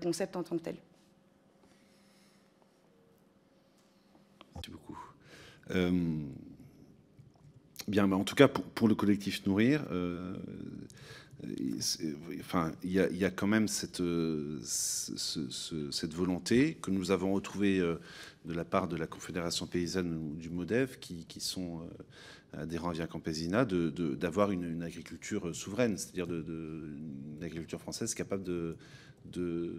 concept en tant que tel. Merci beaucoup. Euh, bien, bah, en tout cas, pour, le collectif Nourrir, euh, euh, enfin, il y, a quand même cette, euh, volonté que nous avons retrouvée euh, de la part de la Confédération paysanne ou du MODEF, qui, sont adhérents à Via Campesina, d'avoir une, agriculture souveraine, c'est-à-dire de, une agriculture française capable de,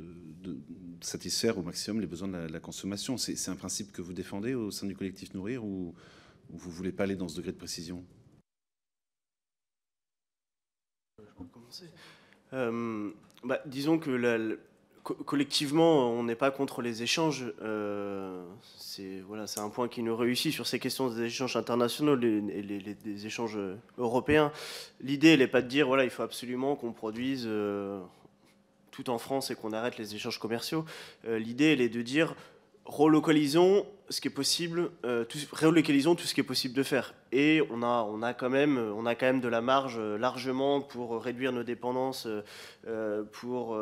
satisfaire au maximum les besoins de la, consommation. C'est un principe que vous défendez au sein du collectif Nourrir ou, ou vous voulez pas aller dans ce degré de précision euh, bah, disons que collectivement, on n'est pas contre les échanges. Euh, c'est voilà, un point qui nous réussit sur ces questions des échanges internationaux et les, échanges européens. L'idée, elle n'est pas de dire voilà, il faut absolument qu'on produise. Euh, tout en France et qu'on arrête les échanges commerciaux. L'idée, elle est de dire relocalisons ce qui est possible, euh, tout, tout ce qui est possible de faire. Et on a, on a, quand, même, on a quand même de la marge euh, largement pour réduire nos dépendances, euh, pour,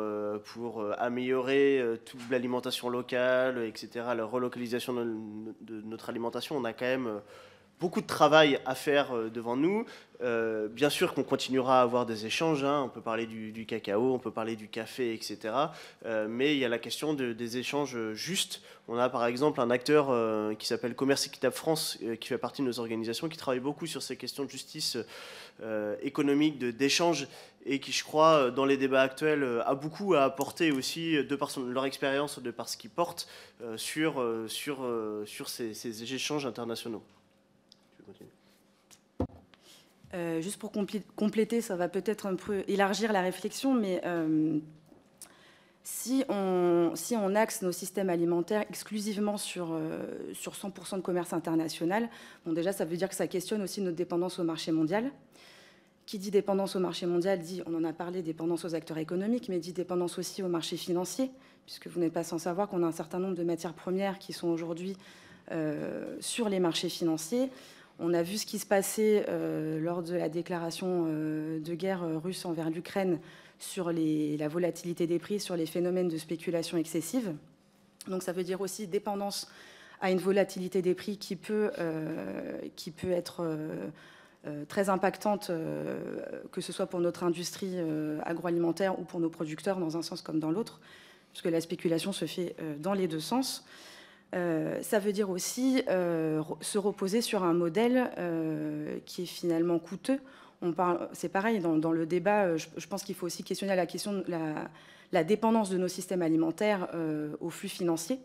améliorer toute l'alimentation locale, etc., la relocalisation de, notre alimentation. On a quand même beaucoup de travail à faire euh, devant nous. Euh, bien sûr qu'on continuera à avoir des échanges, hein. on peut parler du, cacao, on peut parler du café, etc. Euh, mais il y a la question des échanges justes. On a par exemple un acteur qui s'appelle Commerce Équitable France, qui fait partie de nos organisations, qui travaille beaucoup sur ces questions de justice économique, d'échange, et qui, je crois, dans les débats actuels, a beaucoup à apporter aussi, de par leur expérience, de par ce qu'ils portent, sur, ces échanges internationaux. Euh, juste pour compléter, ça va peut-être un peu élargir la réflexion, mais euh, si, on, axe nos systèmes alimentaires exclusivement sur, 100% euh, de commerce international, déjà, ça veut dire que ça questionne aussi notre dépendance au marché mondial. Qui dit dépendance au marché mondial dit, on en a parlé, dépendance aux acteurs économiques, mais dit dépendance aussi au marché financier, puisque vous n'êtes pas sans savoir qu'on a un certain nombre de matières premières qui sont aujourd'hui sur les marchés financiers. On a vu ce qui se passait euh, lors de la déclaration euh, de guerre euh, russe envers l'Ukraine sur la volatilité des prix, sur les phénomènes de spéculation excessive. Donc ça veut dire aussi dépendance à une volatilité des prix qui peut, être très impactante, que ce soit pour notre industrie agroalimentaire ou pour nos producteurs dans un sens comme dans l'autre, puisque la spéculation se fait dans les deux sens. Euh, ça veut dire aussi euh, se reposer sur un modèle euh, qui est finalement coûteux. C'est pareil, dans, le débat, je, pense qu'il faut aussi questionner la question de la, dépendance de nos systèmes alimentaires aux flux financiers.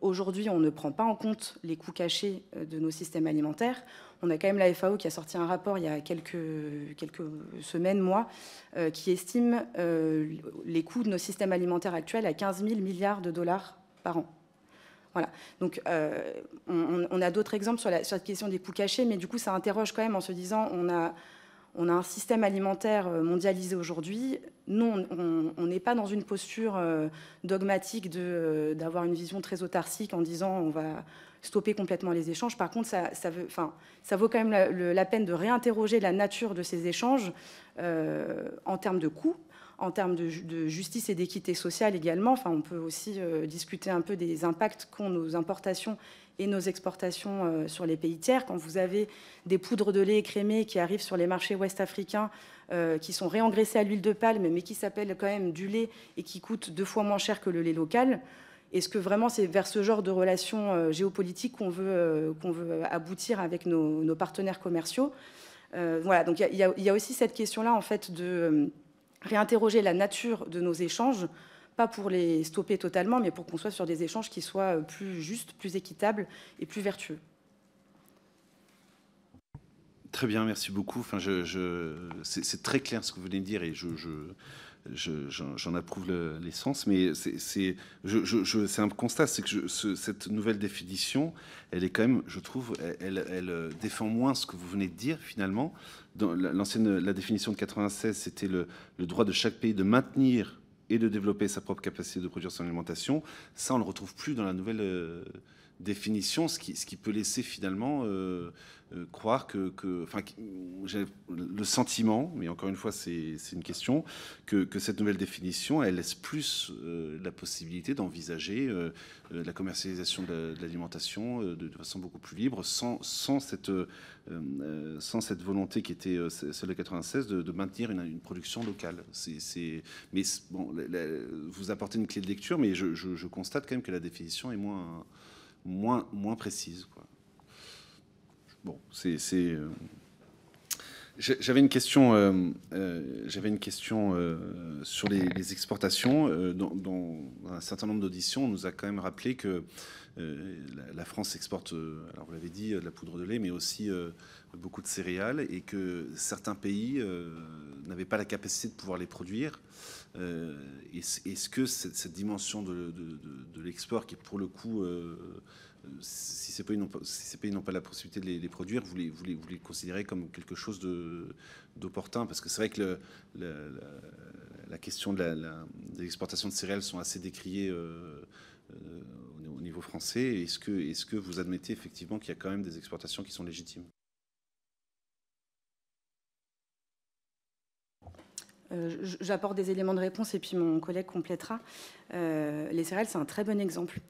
Aujourd'hui, on ne prend pas en compte les coûts cachés de nos systèmes alimentaires. On a quand même la FAO qui a sorti un rapport il y a quelques, quelques semaines, mois, qui estime les coûts de nos systèmes alimentaires actuels à 15 000 milliards de dollars par an. Voilà. Donc, euh, on, a d'autres exemples sur la, question des coûts cachés, mais du coup, ça interroge quand même en se disant, on a, un système alimentaire euh, mondialisé aujourd'hui. Non, on n'est pas dans une posture euh, dogmatique d'avoir une vision très autarcique en disant on va stopper complètement les échanges. Par contre, ça, vaut quand même la, peine de réinterroger la nature de ces échanges en termes de coûts en termes de, justice et d'équité sociale également. Enfin, on peut aussi euh, discuter un peu des impacts qu'ont nos importations et nos exportations euh, sur les pays tiers. Quand vous avez des poudres de lait écrémées qui arrivent sur les marchés ouest-africains, euh, qui sont réengraissées à l'huile de palme, mais qui s'appellent quand même du lait et qui coûtent deux fois moins cher que le lait local, est-ce que vraiment c'est vers ce genre de relations géopolitiques qu'on veut, qu'on veut aboutir avec nos, partenaires commerciaux Voilà, donc il y, y, a aussi cette question-là, en fait, de réinterroger la nature de nos échanges, pas pour les stopper totalement, mais pour qu'on soit sur des échanges qui soient euh, plus justes, plus équitables et plus vertueux. Très bien, merci beaucoup. Enfin, je, c'est très clair ce que vous venez de dire et je j'en approuve l'essence, mais c'est je, un constat, c'est que cette nouvelle définition, elle est quand même, je trouve, elle, elle, euh, défend moins ce que vous venez de dire finalement. Dans l'ancienne, la définition de 96, c'était le, le droit de chaque pays de maintenir et de développer sa propre capacité de produire son alimentation. Ça, on le retrouve plus dans la nouvelle. Euh, définition, ce qui, ce qui peut laisser finalement euh, euh, croire que, enfin, j'ai le sentiment, mais encore une fois, c'est une question, que, que, cette nouvelle définition, elle laisse plus euh, la possibilité d'envisager la commercialisation de l'alimentation de, façon beaucoup plus libre, sans, sans cette, cette volonté qui était celle de 96 de, maintenir une, production locale. C'est, mais bon, vous apportez une clé de lecture, mais je constate quand même que la définition est moins moins, moins précise Quoi. Bon, c'est. Euh, j'avais une question, euh, euh, j'avais une question sur les, exportations. Dans, un certain nombre d'auditions, on nous a quand même rappelé que la, la, France exporte, alors vous l'avez dit, de la poudre de lait, mais aussi beaucoup de céréales, et que certains pays n'avaient pas la capacité de pouvoir les produire. Euh, est-ce que cette, dimension de, l'export, qui pour le coup, euh, euh, si ces pays n'ont pas, la possibilité de les, produire, vous les, vous, les, considérez comme quelque chose d'opportun Parce que c'est vrai que la, la, question de l'exportation de céréales sont assez décriées au niveau français. Est-ce que, est -ce que vous admettez effectivement qu'il y a quand même des exportations qui sont légitimes Euh, j'apporte des éléments de réponse et puis mon collègue complétera. Euh, les céréales, c'est un très bon exemple.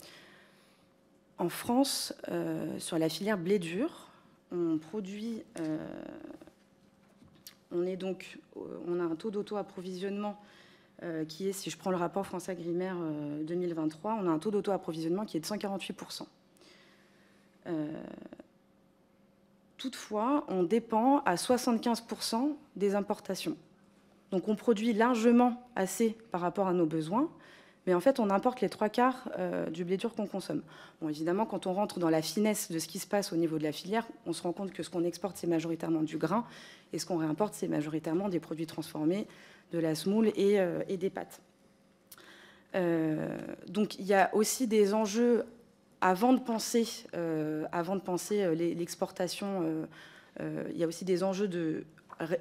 En France, euh, sur la filière blé dur, on produit on est donc, on a un taux d'auto-approvisionnement qui est, si je prends le rapport France agrimaire 2023, on a un taux d'auto-approvisionnement qui est de 148 Toutefois, on dépend à 75 des importations. Donc on produit largement assez par rapport à nos besoins, mais en fait on importe les trois quarts euh, du blé dur qu'on consomme. Bon, évidemment, quand on rentre dans la finesse de ce qui se passe au niveau de la filière, on se rend compte que ce qu'on exporte, c'est majoritairement du grain, et ce qu'on réimporte, c'est majoritairement des produits transformés, de la semoule et, euh, des pâtes. Euh, donc il y a aussi des enjeux avant de penser, avant de penser l'exportation. il y a aussi des enjeux de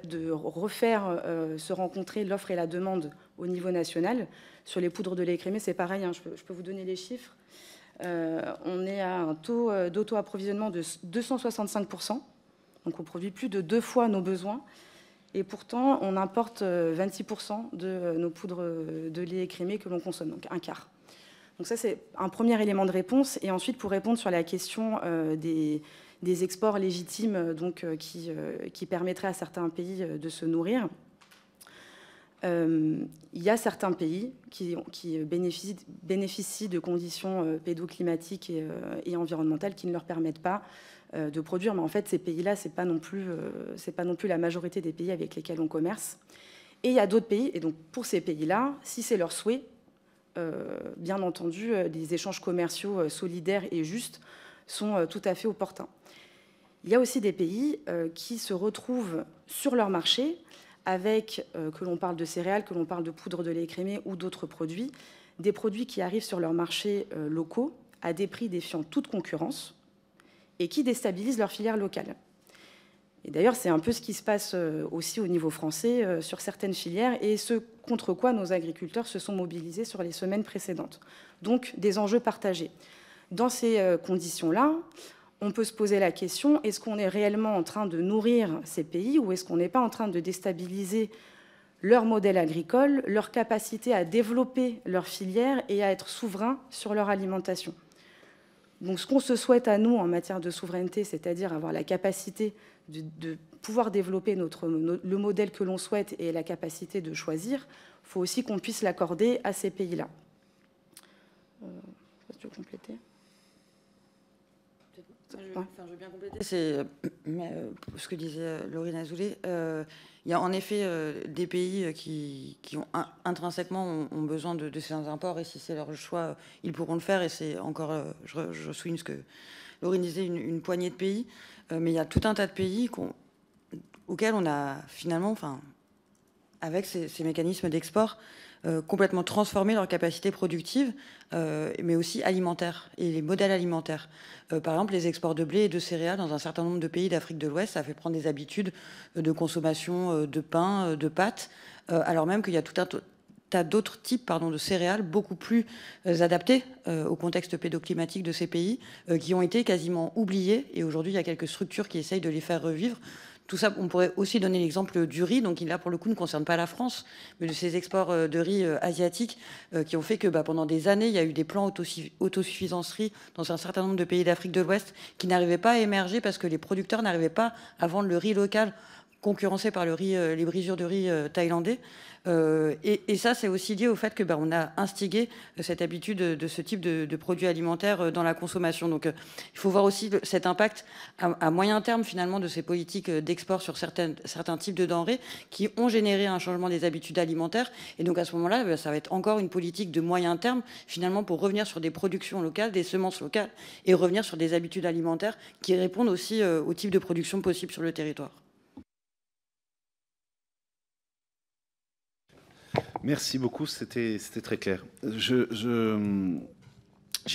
de refaire euh, se rencontrer l'offre et la demande au niveau national. Sur les poudres de lait écrémé. c'est pareil, hein, je, peux, vous donner les chiffres. Euh, on est à un taux euh, d'auto-approvisionnement de 265%, donc on produit plus de deux fois nos besoins, et pourtant on importe 26% de nos poudres de lait écrémé que l'on consomme, donc un quart. Donc ça c'est un premier élément de réponse, et ensuite pour répondre sur la question des des exports légitimes euh, donc, euh, euh, qui, permettraient à certains pays de se nourrir. il y a certains pays qui, bénéficient, de conditions pédoclimatiques et, environnementales qui ne leur permettent pas de produire. Mais en fait, ces pays-là, ce n'est pas, non plus, la majorité des pays avec lesquels on commerce. Et il y a d'autres pays, et donc pour ces pays-là, si c'est leur souhait, bien entendu, des échanges commerciaux solidaires et justes sont tout à fait opportuns. Il y a aussi des pays euh, qui se retrouvent sur leur marché avec, euh, que l'on parle de céréales, que l'on parle de poudre de lait écrémé ou d'autres produits, des produits qui arrivent sur leurs marchés euh, locaux à des prix défiant toute concurrence et qui déstabilisent leur filière locale. Et d'ailleurs, c'est un peu ce qui se passe aussi au niveau français sur certaines filières et ce contre quoi nos agriculteurs se sont mobilisés sur les semaines précédentes. Donc, des enjeux partagés. Dans ces conditions-là, on peut se poser la question, est-ce qu'on est réellement en train de nourrir ces pays ou est-ce qu'on n'est pas en train de déstabiliser leur modèle agricole, leur capacité à développer leurs filières et à être souverain sur leur alimentation. Donc ce qu'on se souhaite à nous en matière de souveraineté, c'est-à-dire avoir la capacité de, pouvoir développer notre, le modèle que l'on souhaite et la capacité de choisir, il faut aussi qu'on puisse l'accorder à ces pays-là. Euh, tu veux compléter je, veux bien compléter c'est euh, euh, ce que disait euh, Laurine Azoulay. il y a en effet des pays qui, qui ont intrinsèquement ont, besoin de, ces imports et si c'est leur choix, ils pourront le faire. Et c'est encore, je, je, souligne ce que Laurine disait, une, poignée de pays. mais il y a tout un tas de pays auxquels on a finalement, enfin, avec ces mécanismes d'export, euh, complètement transformer leur capacité productive, euh, mais aussi alimentaire et les modèles alimentaires. Euh, par exemple, les exports de blé et de céréales dans un certain nombre de pays d'Afrique de l'Ouest, ça fait prendre des habitudes de consommation de pain, de pâtes, alors même qu'il y a tout un tas d'autres types de céréales beaucoup plus adaptés au contexte pédoclimatique de ces pays qui ont été quasiment oubliés. Et aujourd'hui, il y a quelques structures qui essayent de les faire revivre. Tout ça, on pourrait aussi donner l'exemple du riz, donc il là pour le coup ne concerne pas la France, mais de ces exports euh, de riz euh, asiatiques euh, qui ont fait que bah, pendant des années il y a eu des plans autosuffisance riz dans un certain nombre de pays d'Afrique de l'Ouest qui n'arrivaient pas à émerger parce que les producteurs n'arrivaient pas à vendre le riz local concurrencé par le riz, euh, les brisures de riz euh, thaïlandais. Euh, et, ça, c'est aussi lié au fait que ben, on a instigé cette habitude de, ce type de, produits alimentaires dans la consommation. Donc, il faut voir aussi cet impact à, moyen terme finalement de ces politiques d'export sur certains types de denrées qui ont généré un changement des habitudes alimentaires. Et donc, à ce moment-là, ben, ça va être encore une politique de moyen terme finalement pour revenir sur des productions locales, des semences locales et revenir sur des habitudes alimentaires qui répondent aussi au type de production possible sur le territoire. Merci beaucoup, c'était très clair. J'ai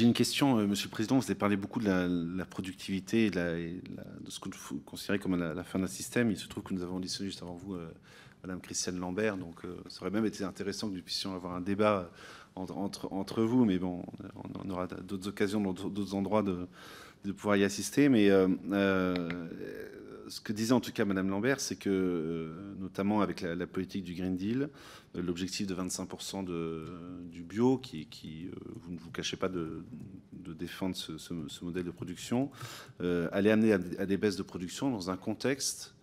une question, euh, Monsieur le Président. Vous avez parlé beaucoup de la, productivité et de, ce que vous considérez comme la, fin d'un système. Il se trouve que nous avons auditionné juste avant vous euh, Madame Christiane Lambert. Donc, euh, ça aurait même été intéressant que nous puissions avoir un débat entre, vous. Mais bon, on, aura d'autres occasions, d'autres endroits de, de, pouvoir y assister. Mais ce que disait en tout cas Madame Lambert, c'est que, euh, notamment avec la, politique du Green Deal, euh, l'objectif de 25% du bio, qui, euh, vous ne vous cachez pas de, défendre ce, modèle de production, euh, allait amener à, des baisses de production dans un contexte,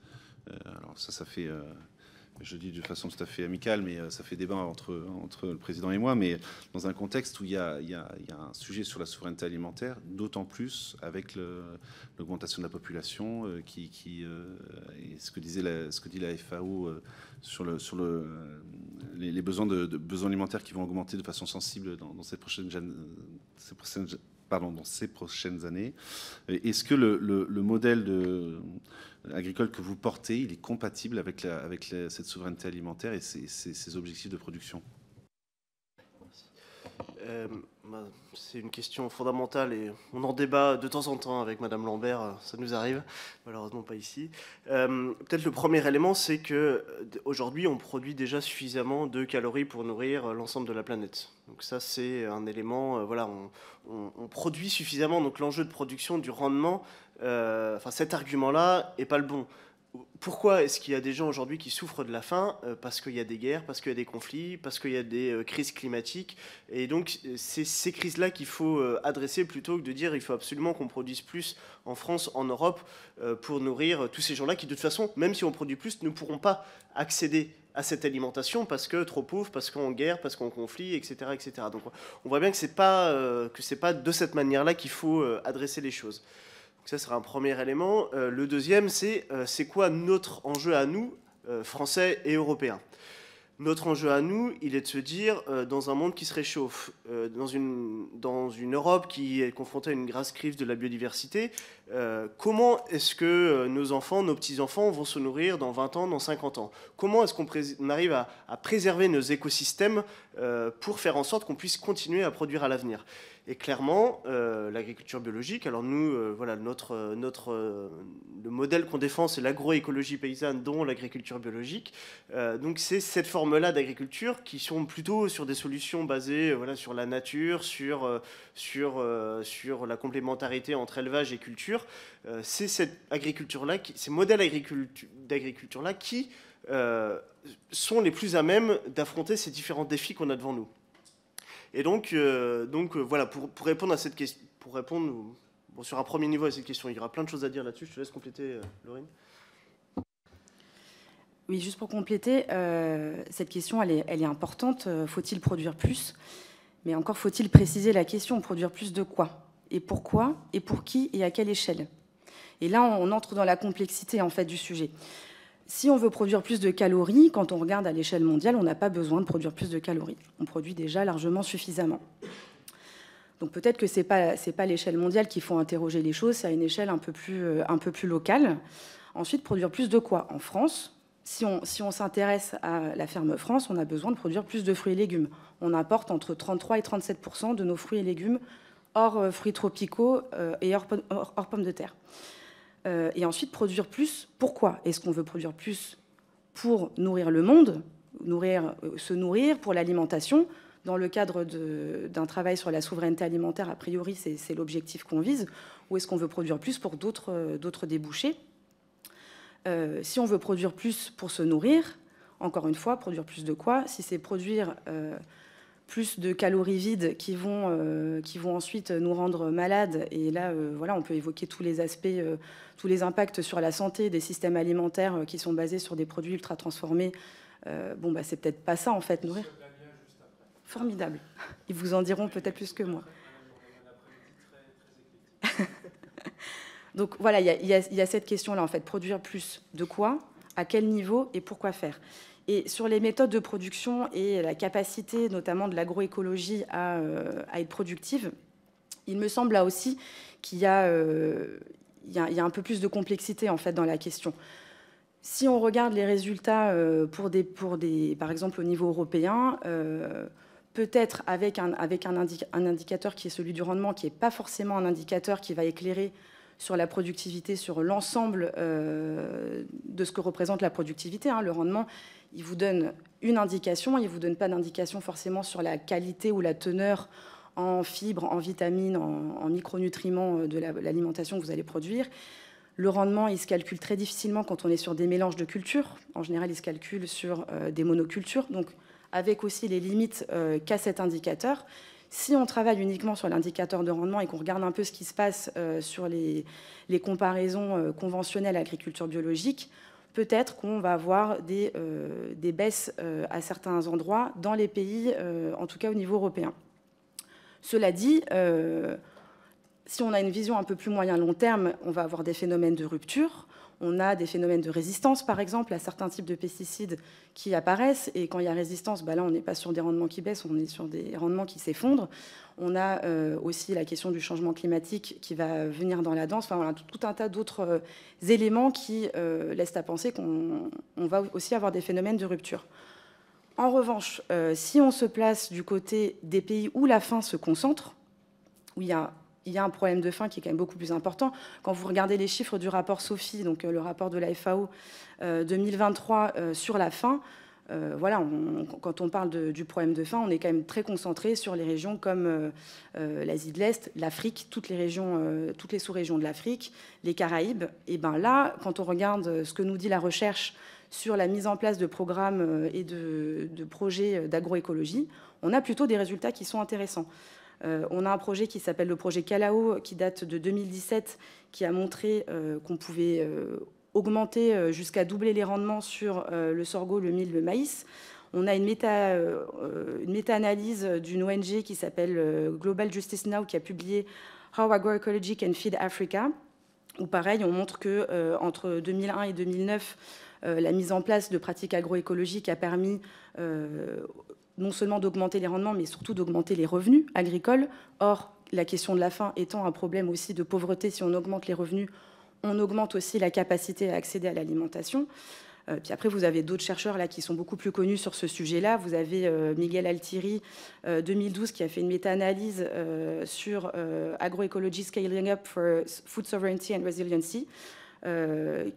alors ça, ça fait je dis de façon tout à fait amicale, mais euh, ça fait débat entre, entre le président et moi, mais dans un contexte où il y a, il y a, un sujet sur la souveraineté alimentaire, d'autant plus avec l'augmentation de la population, euh, qui, qui euh, ce que, disait ce que dit la FAO sur, le, sur le, les, besoins, de, besoins alimentaires qui vont augmenter de façon sensible dans, ces prochaines, ces dans ces prochaines années. Est-ce que le modèle de, agricole que vous portez, il est compatible avec, avec cette souveraineté alimentaire et ses objectifs de production euh, bah, c'est une question fondamentale et on en débat de temps en temps avec Madame Lambert, euh, ça nous arrive, malheureusement pas ici. Euh, peut-être le premier élément, c'est que aujourd'hui, on produit déjà suffisamment de calories pour nourrir l'ensemble de la planète. Donc ça, c'est un élément, voilà, on, produit suffisamment, donc l'enjeu de production, du rendement, enfin cet argument-là n'est pas le bon pourquoi est-ce qu'il y a des gens aujourd'hui qui souffrent de la faim euh, Parce qu'il y a des guerres, parce qu'il y a des conflits, parce qu'il y a des euh, crises climatiques. Et donc, euh, c'est ces crises-là qu'il faut adresser plutôt que de dire il faut absolument qu'on produise plus en France, en Europe, pour nourrir tous ces gens-là qui, de toute façon, même si on produit plus, ne pourront pas accéder à cette alimentation parce que trop pauvres, parce qu'en guerre, parce qu'en conflit, etc., etc. Donc, on voit bien que ce pas pas de cette manière-là qu'il faut adresser les choses ça sera un premier élément. Euh, le deuxième, c'est euh, c'est quoi notre enjeu à nous, euh, français et européens notre enjeu à nous, il est de se dire, dans un monde qui se réchauffe, dans, une, Europe qui est confrontée à une grave crise de la biodiversité, comment est-ce que nos enfants, nos petits-enfants vont se nourrir dans 20 ans, dans 50 ans Comment est-ce qu'on arrive à, préserver nos écosystèmes pour faire en sorte qu'on puisse continuer à produire à l'avenir et clairement, euh, l'agriculture biologique, alors nous, euh, voilà, notre, notre, euh, le modèle qu'on défend, c'est l'agroécologie paysanne, dont l'agriculture biologique. donc c'est cette forme-là d'agriculture qui sont plutôt sur des solutions basées voilà, sur la nature, sur, sur, sur la complémentarité entre élevage et culture. c'est cette agriculture-là, ces modèles d'agriculture-là qui sont les plus à même d'affronter ces différents défis qu'on a devant nous. Et donc, euh, donc euh, voilà, pour, répondre à cette question, pour répondre sur un premier niveau à cette question, il y aura plein de choses à dire là-dessus. Je te laisse compléter, euh, Laurine. Oui, juste pour compléter, cette question, elle est, elle est importante. Faut-il produire plus Mais encore faut-il préciser la question, produire plus de quoi Et pourquoi Et pour qui Et à quelle échelle Et là, on entre dans la complexité en fait du sujet si on veut produire plus de calories, quand on regarde à l'échelle mondiale, on n'a pas besoin de produire plus de calories. On produit déjà largement suffisamment. Donc peut-être que ce n'est pas, pas l'échelle mondiale qu'il faut interroger les choses, c'est à une échelle un peu plus, euh, un peu plus locale. Ensuite, produire plus de quoi En France, si on s'intéresse si on à la ferme France, on a besoin de produire plus de fruits et légumes. On importe entre 33 et 37 de nos fruits et légumes hors euh, fruits tropicaux euh, et hors pommes de terre. Euh, et ensuite produire plus. Pourquoi Est-ce qu'on veut produire plus pour nourrir le monde, nourrir, euh, se nourrir pour l'alimentation dans le cadre d'un travail sur la souveraineté alimentaire, a priori, c'est l'objectif qu'on vise, ou est-ce qu'on veut produire plus pour d'autres euh, débouchés Si on veut produire plus pour se nourrir, encore une fois, produire plus de quoi Si c'est produire plus de calories vides qui vont, euh, qui vont ensuite nous rendre malades. Et là, euh, voilà, on peut évoquer tous les aspects, euh, tous les impacts sur la santé des systèmes alimentaires qui sont basés sur des produits ultra transformés. bon, bah, c'est peut-être pas ça en fait, nourrir. Formidable. Ils vous en diront peut-être plus que moi. Donc voilà, il y, y, a cette question-là en fait, produire plus de quoi, à quel niveau et pourquoi faire. Et sur les méthodes de production et la capacité notamment de l'agroécologie à, euh, être productive, il me semble là aussi qu'il euh, y, a, un peu plus de complexité en fait dans la question. Si on regarde les résultats euh, pour, des, par exemple au niveau européen, peut-être avec, un, indicateur qui est celui du rendement, qui n'est pas forcément un indicateur qui va éclairer sur la productivité, sur l'ensemble de ce que représente la productivité. Hein, le rendement, il vous donne une indication, il ne vous donne pas d'indication forcément sur la qualité ou la teneur en fibres, en vitamines, en, micronutriments euh, de l'alimentation que vous allez produire. Le rendement, il se calcule très difficilement quand on est sur des mélanges de cultures. En général, il se calcule sur euh, des monocultures, donc avec aussi les limites euh, qu'a cet indicateur. Si on travaille uniquement sur l'indicateur de rendement et qu'on regarde un peu ce qui se passe sur les, comparaisons conventionnelles à agriculture biologique, peut-être qu'on va avoir des, euh, baisses euh, à certains endroits dans les pays, euh, en tout cas au niveau européen. Cela dit, si on a une vision un peu plus moyen-long terme, on va avoir des phénomènes de rupture on a des phénomènes de résistance, par exemple, à certains types de pesticides qui apparaissent. Et quand il y a résistance, bah là, on n'est pas sur des rendements qui baissent, on est sur des rendements qui s'effondrent. On a euh, aussi la question du changement climatique qui va venir dans la danse. Enfin, on tout, tout un tas d'autres euh, éléments qui euh, laissent à penser qu'on va aussi avoir des phénomènes de rupture. En revanche, si on se place du côté des pays où la faim se concentre, où il y a il y a un problème de faim qui est quand même beaucoup plus important. Quand vous regardez les chiffres du rapport Sophie, donc euh, le rapport de la FAO 2023 euh, euh, sur la faim, voilà, quand on parle du problème de faim, on est quand même très concentré sur les régions comme l'Asie de l'Est, l'Afrique, toutes les régions, toutes les sous-régions de l'Afrique, les Caraïbes. Et ben là, quand on regarde ce que nous dit la recherche sur la mise en place de programmes et de projets d'agroécologie, on a plutôt des résultats qui sont intéressants. Euh, on a un projet qui s'appelle le projet Calao, qui date de 2017, qui a montré euh, qu'on pouvait euh, augmenter jusqu'à doubler les rendements sur le sorgho, le mil, le maïs. On a une méta-analyse méta d'une ONG qui s'appelle Global Justice Now qui a publié How Agroecology Can Feed Africa, où pareil, on montre que entre 2001 et 2009, la mise en place de pratiques agroécologiques a permis non seulement d'augmenter les rendements, mais surtout d'augmenter les revenus agricoles. Or, la question de la faim étant un problème aussi de pauvreté, si on augmente les revenus, on augmente aussi la capacité à accéder à l'alimentation. Euh, puis après, vous avez d'autres chercheurs là qui sont beaucoup plus connus sur ce sujet-là. Vous avez euh, Miguel Altieri, 2012, euh, qui a fait une méta-analyse sur agroecology scaling up for food sovereignty and resiliency,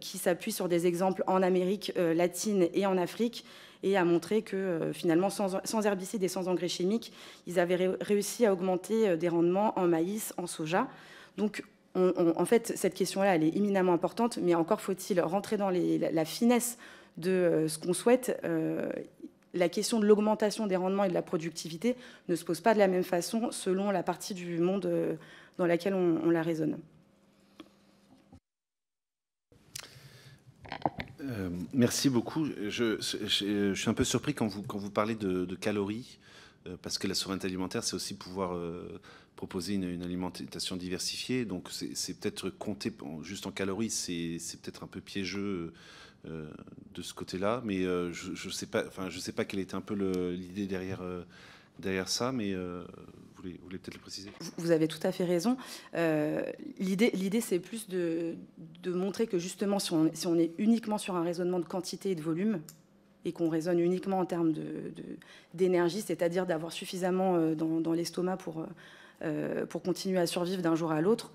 qui s'appuie sur des exemples en Amérique latine et en Afrique et a montré que euh, finalement, sans, herbicides et sans engrais chimiques, ils avaient réussi à augmenter euh, des rendements en maïs, en soja. Donc, en fait, cette question-là, elle est éminemment importante, mais encore faut-il rentrer dans la, finesse de euh, ce qu'on souhaite. la question de l'augmentation des rendements et de la productivité ne se pose pas de la même façon selon la partie du monde dans laquelle on la raisonne. Euh, merci beaucoup. Je, suis un peu surpris quand vous, quand vous parlez de, calories, euh, parce que la souveraineté alimentaire, c'est aussi pouvoir euh, proposer une, alimentation diversifiée. Donc c'est peut-être compter juste en calories, c'est peut-être un peu piégeux de ce côté-là. Mais je ne je sais, pas, enfin, je sais pas quelle était un peu l'idée derrière, derrière ça, mais vous avez tout à fait raison. Euh, l'idée, c'est plus de, montrer que justement, si on, est uniquement sur un raisonnement de quantité et de volume, et qu'on raisonne uniquement en termes d'énergie, de, c'est-à-dire d'avoir suffisamment euh, dans, l'estomac pour, euh, pour continuer à survivre d'un jour à l'autre,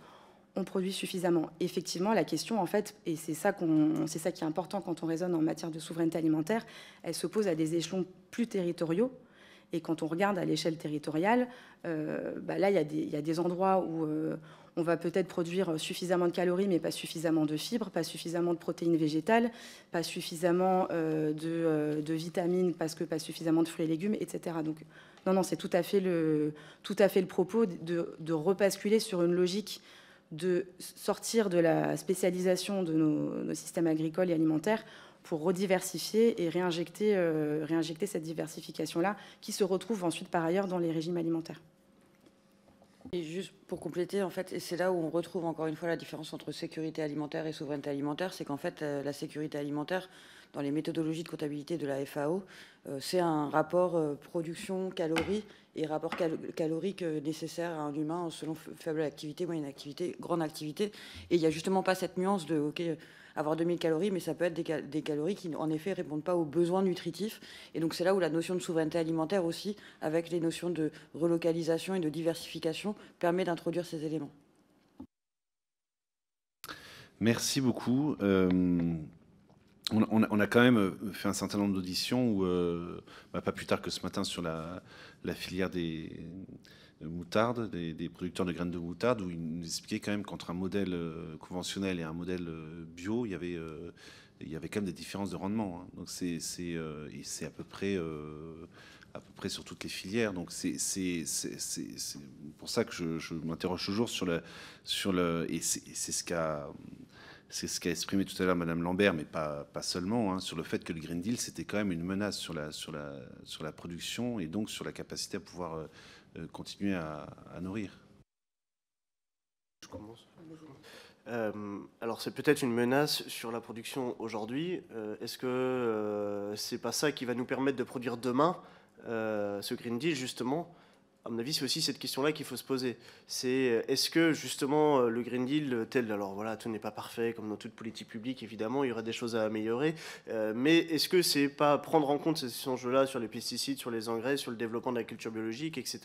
on produit suffisamment. Effectivement, la question, en fait, et c'est ça, qu'on, c'est ça qui est important quand on raisonne en matière de souveraineté alimentaire, elle se pose à des échelons plus territoriaux et quand on regarde à l'échelle territoriale, euh, bah là, il y, a des endroits où euh, on va peut-être produire suffisamment de calories, mais pas suffisamment de fibres, pas suffisamment de protéines végétales, pas suffisamment euh, de, vitamines, parce que pas suffisamment de fruits et légumes, etc. Donc, non, non, c'est tout à fait le, tout à fait le propos de, repasculer sur une logique de sortir de la spécialisation de nos systèmes agricoles et alimentaires pour rediversifier et réinjecter, euh, réinjecter cette diversification-là, qui se retrouve ensuite par ailleurs dans les régimes alimentaires. Et juste pour compléter, en fait, et c'est là où on retrouve encore une fois la différence entre sécurité alimentaire et souveraineté alimentaire, c'est qu'en fait, euh, la sécurité alimentaire, dans les méthodologies de comptabilité de la FAO, euh, c'est un rapport production-calories et rapport calorique nécessaire à un humain selon faible activité, moyenne activité, grande activité. Et il n'y a justement pas cette nuance de, OK, avoir 2000 calories, mais ça peut être des, calories qui, en effet, répondent pas aux besoins nutritifs. Et donc, c'est là où la notion de souveraineté alimentaire aussi, avec les notions de relocalisation et de diversification, permet d'introduire ces éléments. Merci beaucoup. Euh, on, a, quand même euh, fait un certain nombre d'auditions, euh, bah, pas plus tard que ce matin, sur la filière des moutarde, des, producteurs de graines de moutarde, où ils nous expliquaient quand même qu'entre un modèle euh, conventionnel et un modèle euh, bio, il y avait, euh, il y avait quand même des différences de rendement. Hein. Donc c'est c'est à peu près... à peu près sur toutes les filières. Donc c'est pour ça que je, je m'interroge toujours sur le sur le et c'est ce qu'a c'est ce qu'a exprimé tout à l'heure Madame Lambert, mais pas, seulement, hein, sur le fait que le Green Deal, c'était quand même une menace sur la, sur, la, production et donc sur la capacité à pouvoir euh, euh, continuer à, nourrir. commence. Euh, alors c'est peut-être une menace sur la production aujourd'hui. Est-ce que c'est pas ça qui va nous permettre de produire demain ce Green Deal justement à mon avis, c'est aussi cette question-là qu'il faut se poser. C'est euh, est-ce que justement euh, le Green Deal euh, tel, alors voilà, tout n'est pas parfait, comme dans toute politique publique, évidemment, il y aura des choses à améliorer, mais est-ce que c'est pas prendre en compte ces enjeux-là sur les pesticides, sur les engrais, sur le développement de la culture biologique, etc.,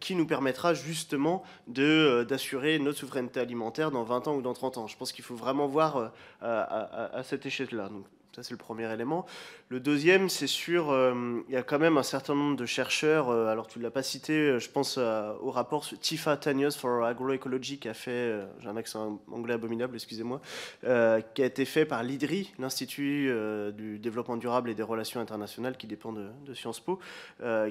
qui nous permettra justement de d'assurer notre souveraineté alimentaire dans 20 ans ou dans 30 ans Je pense qu'il faut vraiment voir à, à cette échelle-là. Donc ça, c'est le premier élément. Le deuxième, c'est sûr, euh, il y a quand même un certain nombre de chercheurs, euh, alors tu ne l'as pas cité, euh, je pense au rapport Tifa Tanius for Agroecology qui a fait, j'ai un accent anglais abominable, excusez-moi, qui a été fait par l'IDRI, l'Institut du développement durable et des relations internationales qui dépend de, Sciences Po,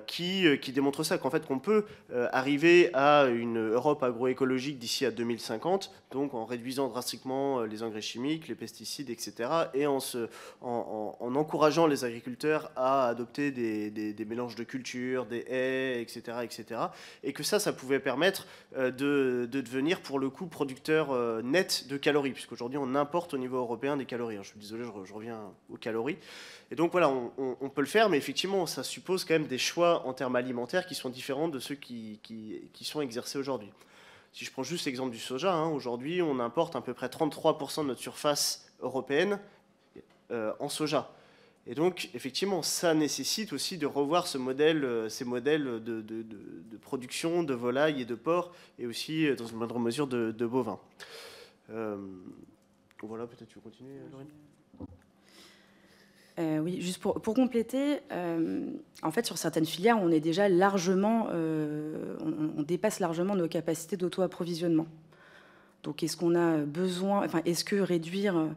qui, qui, démontre ça, qu'en fait, qu'on peut arriver à une Europe agroécologique d'ici à 2050, donc en réduisant drastiquement les engrais chimiques, les pesticides, etc., et en se en, encourageant les agriculteurs à adopter des, mélanges de cultures, des haies, etc., etc. Et que ça, ça pouvait permettre euh, de, devenir pour le coup producteur euh, net de calories, puisqu'aujourd'hui on importe au niveau européen des calories. Hein. Je suis désolé, je, reviens aux calories. Et donc voilà, on, peut le faire, mais effectivement, ça suppose quand même des choix en termes alimentaires qui sont différents de ceux qui, sont exercés aujourd'hui. Si je prends juste l'exemple du soja, hein, aujourd'hui on importe à peu près 33% de notre surface européenne euh, en soja. Et donc, effectivement, ça nécessite aussi de revoir ce modèle, euh, ces modèles de, production de volailles et de porcs, et aussi, euh, dans une moindre mesure, de, bovins. voilà, peut-être tu veux continuer, oui, juste pour, compléter, en fait, sur certaines filières, on est déjà largement, on, on, dépasse largement nos capacités d'auto-approvisionnement. Donc, est-ce qu'on a besoin, enfin, est-ce que réduire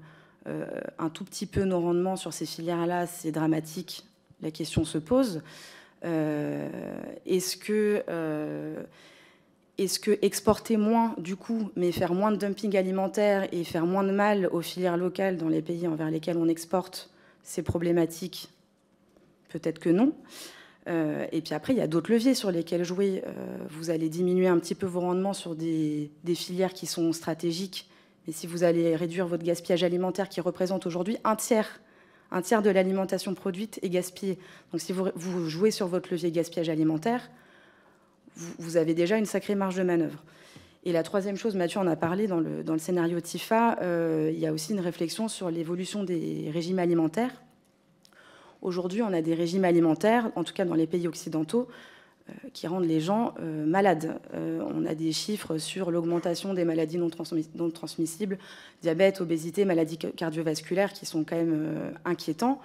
euh, un tout petit peu nos rendements sur ces filières-là, c'est dramatique. La question se pose. Euh, est-ce que euh, est que exporter moins du coup, mais faire moins de dumping alimentaire et faire moins de mal aux filières locales dans les pays envers lesquels on exporte, c'est problématique Peut-être que non. et puis après, il y a d'autres leviers sur lesquels jouer. vous allez diminuer un petit peu vos rendements sur des filières qui sont stratégiques mais si vous allez réduire votre gaspillage alimentaire qui représente aujourd'hui un tiers, de l'alimentation produite est gaspillée. Donc si vous, jouez sur votre levier gaspillage alimentaire, vous, avez déjà une sacrée marge de manœuvre. Et la troisième chose, Mathieu en a parlé dans le, scénario TIFA, euh, il y a aussi une réflexion sur l'évolution des régimes alimentaires. Aujourd'hui, on a des régimes alimentaires, en tout cas dans les pays occidentaux, euh, qui rendent les gens euh, malades. Euh, on a des chiffres sur l'augmentation des maladies non, transmissibles, diabète, obésité, maladies cardiovasculaires, qui sont quand même inquiétants.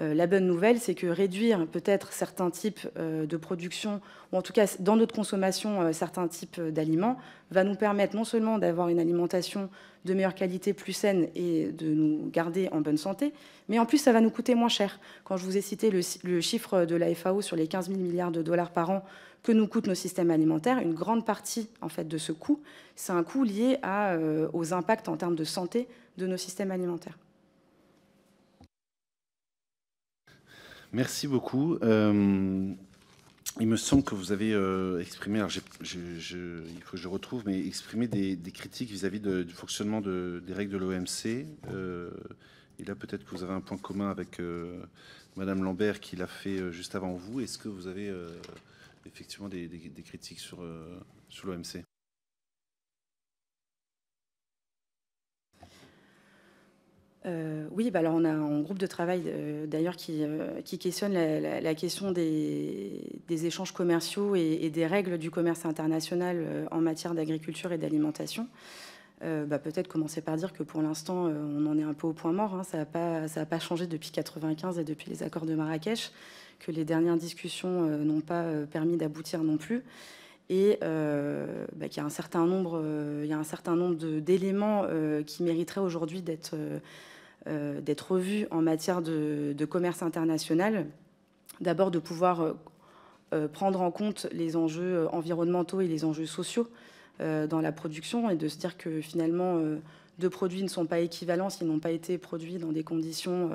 Euh, la bonne nouvelle, c'est que réduire peut-être certains types euh, de production, ou en tout cas dans notre consommation, euh, certains types d'aliments, va nous permettre non seulement d'avoir une alimentation de meilleure qualité, plus saine et de nous garder en bonne santé, mais en plus ça va nous coûter moins cher. Quand je vous ai cité le, chiffre de la FAO sur les 15 000 milliards de dollars par an que nous coûtent nos systèmes alimentaires, une grande partie en fait de ce coût, c'est un coût lié aux impacts en termes de santé de nos systèmes alimentaires. Merci beaucoup. Euh, il me semble que vous avez euh, exprimé, il faut je retrouve, mais exprimé des, critiques vis-à-vis du fonctionnement des règles de l'OMC. Euh, et là, peut-être que vous avez un point commun avec Madame Lambert qui l'a fait juste avant vous. Est-ce que vous avez effectivement des, critiques sur, sur l'OMC Euh, oui, bah, alors on a un groupe de travail euh, d'ailleurs euh, qui, questionne la, question des, échanges commerciaux et, des règles du commerce international en matière d'agriculture et d'alimentation. Bah, Peut-être commencer par dire que pour l'instant, on en est un peu au point mort. Hein. ça n'a pas, pas, changé depuis 1995 et depuis les accords de Marrakech, que les dernières discussions n'ont pas permis d'aboutir non plus et euh, bah, qu'il y a un certain nombre, euh, il y a un certain nombre d'éléments euh, qui mériteraient aujourd'hui d'être d'être revus en matière de, commerce international. D'abord de pouvoir prendre en compte les enjeux environnementaux et les enjeux sociaux dans la production et de se dire que finalement deux produits ne sont pas équivalents s'ils n'ont pas été produits dans des conditions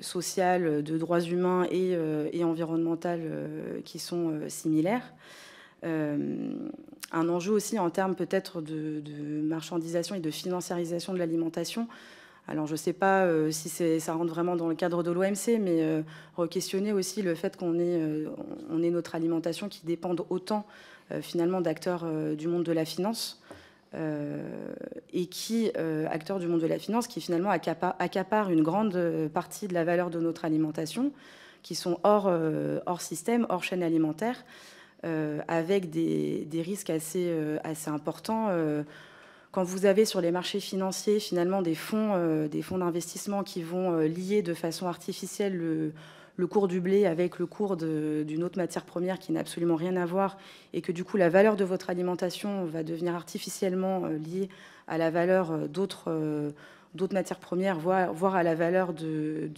sociales, de droits humains et, et environnementales qui sont similaires. Euh, un enjeu aussi en termes peut-être de, marchandisation et de financiarisation de l'alimentation. Alors je ne sais pas euh, si ça rentre vraiment dans le cadre de l'OMC, mais euh, re-questionner aussi le fait qu'on ait, notre alimentation qui dépend autant finalement d'acteurs du monde de la finance et qui, acteurs du monde de la finance, qui finalement accaparent une grande partie de la valeur de notre alimentation, qui sont hors système, hors chaîne alimentaire. Euh, avec des, risques assez, euh, assez importants euh, quand vous avez sur les marchés financiers finalement des fonds, des fonds d'investissement qui vont lier de façon artificielle le, cours du blé avec le cours d'une autre matière première qui n'a absolument rien à voir, et que du coup la valeur de votre alimentation va devenir artificiellement liée à la valeur d'autres matières premières, voire, à la valeur de